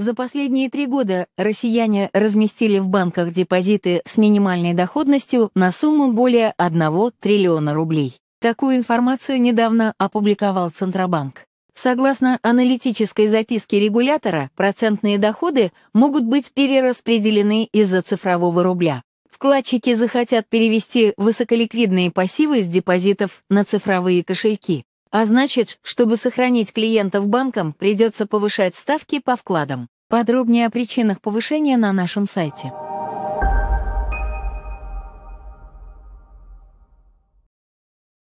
За последние три года россияне разместили в банках депозиты с минимальной доходностью на сумму более 1 триллиона рублей. Такую информацию недавно опубликовал Центробанк. Согласно аналитической записке регулятора, процентные доходы могут быть перераспределены из-за цифрового рубля. Вкладчики захотят перевести высоколиквидные пассивы с депозитов на цифровые кошельки. А значит, чтобы сохранить клиентов банкам, придется повышать ставки по вкладам. Подробнее о причинах повышения на нашем сайте.